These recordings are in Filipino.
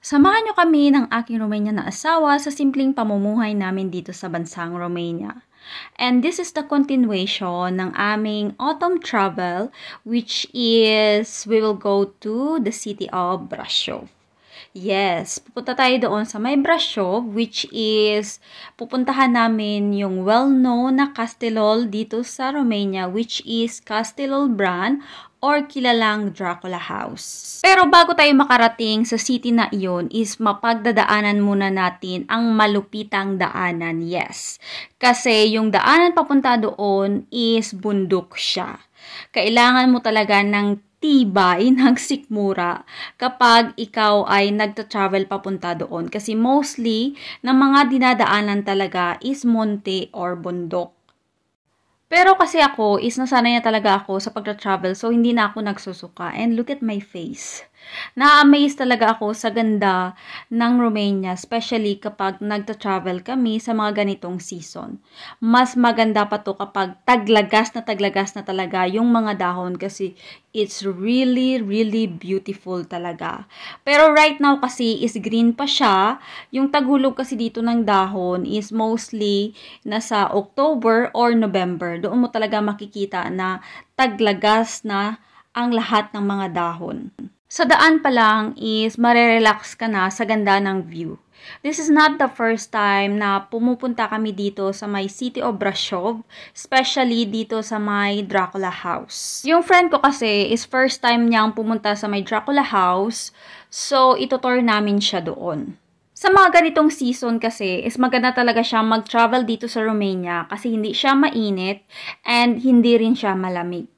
Samahan nyo kami ng aking Romanian na asawa sa simpleng pamumuhay namin dito sa bansang Romania. And this is the continuation ng aming autumn travel which is we will go to the city of Brasov. Yes, pupunta tayo doon sa may Brasov, which is pupuntahan namin yung well-known na Castellol dito sa Romania, which is Castellol brand or kilalang Dracula House. Pero bago tayo makarating sa city na iyon is mapagdadaanan muna natin ang malupitang daanan, yes. Kasi yung daanan papunta doon is bundok siya. Kailangan mo talaga ng tibay ng sikmura kapag ikaw ay nagta-travel papunta doon. Kasi mostly, ng mga dinadaanan talaga is monte or bundok. Pero kasi ako, is nasanay na talaga ako sa pagta-travel, so hindi na ako nagsusuka. And look at my face. Na-amaze talaga ako sa ganda ng Romania, especially kapag nagta-travel kami sa mga ganitong season. Mas maganda pa to kapag taglagas na taglagas na talaga yung mga dahon kasi it's really, really beautiful talaga. Pero right now kasi is green pa siya. Yung taghulog kasi dito ng dahon is mostly nasa October or November. Doon mo talaga makikita na taglagas na ang lahat ng mga dahon. Sa daan pa lang is marerelax ka na sa ganda ng view. This is not the first time na pumupunta kami dito sa may City of Brasov, especially dito sa may Dracula House. Yung friend ko kasi is first time niyang pumunta sa may Dracula House, so itutor namin siya doon. Sa mga ganitong season kasi, is maganda talaga siya mag-travel dito sa Romania kasi hindi siya mainit and hindi rin siya malamig.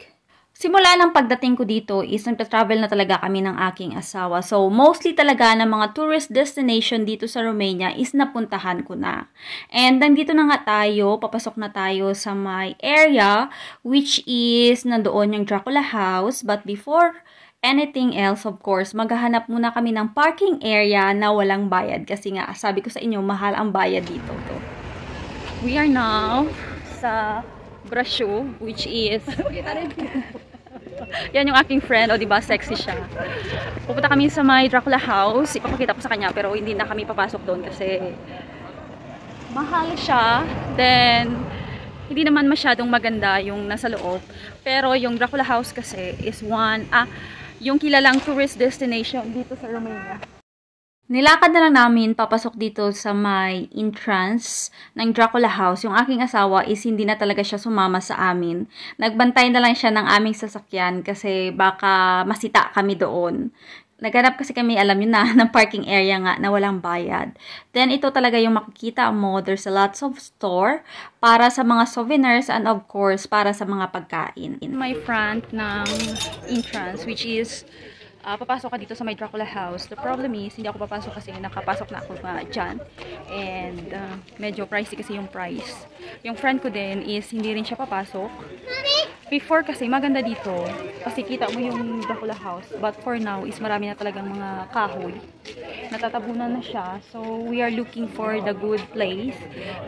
Simula ng pagdating ko dito is nagta-travel na talaga kami ng aking asawa. So, mostly talaga ng mga tourist destination dito sa Romania is napuntahan ko na. And nandito na nga tayo, papasok na tayo sa my area which is nandoon yung Dracula House. But before anything else, of course, maghahanap muna kami ng parking area na walang bayad. Kasi nga, sabi ko sa inyo, mahal ang bayad dito. To. We are now sa Brasho, which is... Yan yung aking friend, o di ba sexy siya. Pupunta kami sa my Dracula house, ipapakita ko sa kanya pero hindi na kami papasok doon kasi mahal siya. Then hindi naman masyadong maganda yung nasa loob. Pero yung Dracula house kasi is one ah yung kilalang tourist destination dito sa Romania. Nilakad na lang namin papasok dito sa may entrance ng Dracula House. Yung aking asawa is hindi na talaga siya sumama sa amin. Nagbantay na lang siya ng aming sasakyan kasi baka masita kami doon. Naghanap kasi kami, alam nyo na, ng parking area nga na walang bayad. Then, ito talaga yung makikita mo. There's lots of store para sa mga souvenirs and of course, para sa mga pagkain. In my front ng entrance, which is uh, papasok ka dito sa my Dracula house. The problem is, hindi ako papasok kasi nakapasok na ako uh, dyan. And uh, medyo pricey kasi yung price. Yung friend ko din is hindi rin siya papasok. Before kasi maganda dito kasi kita mo yung Dracula house. But for now is marami na talagang mga kahoy. Natatabunan na siya. So we are looking for the good place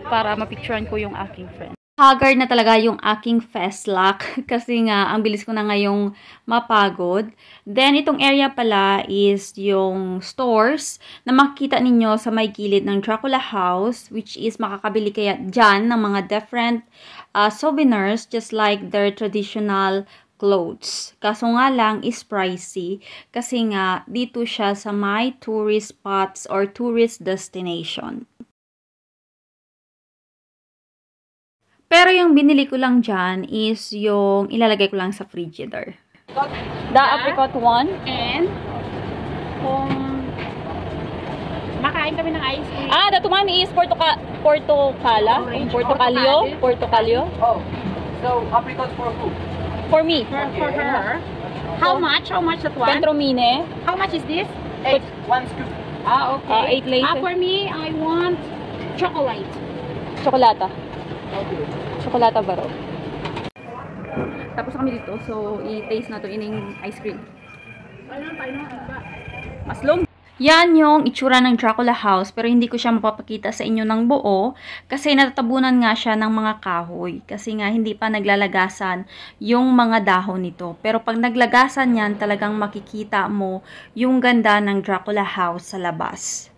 para mapicturean ko yung aking friend haggard na talaga yung aking fast lock kasi nga ang bilis ko na ngayong mapagod. Then itong area pala is yung stores na makikita ninyo sa may gilid ng Dracula House which is makakabili kaya dyan ng mga different uh, souvenirs just like their traditional clothes. Kaso nga lang is pricey kasi nga dito siya sa my tourist spots or tourist destination. Pero yung binili ko lang dyan is yung ilalagay ko lang sa frigider. The apricot one. And kung makain kami ng ice cream. Ah, that one is portoka portokala. Orange. Oh, Portokalyo. Portokalyo. Oh. So, apricot for who? For me. For, for her. How much? How much that one? Pentromine. How much is this? Eight. One scoop. Ah, okay. Uh, eight later. Ah, for me, I want chocolate. Chocolata. Chocolata baro. Tapos kami dito. So, i-taste na to ining ice cream. Ano, ano Mas long. Yan yung itsura ng Dracula House pero hindi ko siya mapapakita sa inyo ng buo kasi natatabunan nga siya ng mga kahoy kasi nga hindi pa naglalagasan yung mga dahon nito. Pero pag naglagasan yan talagang makikita mo yung ganda ng Dracula House sa labas.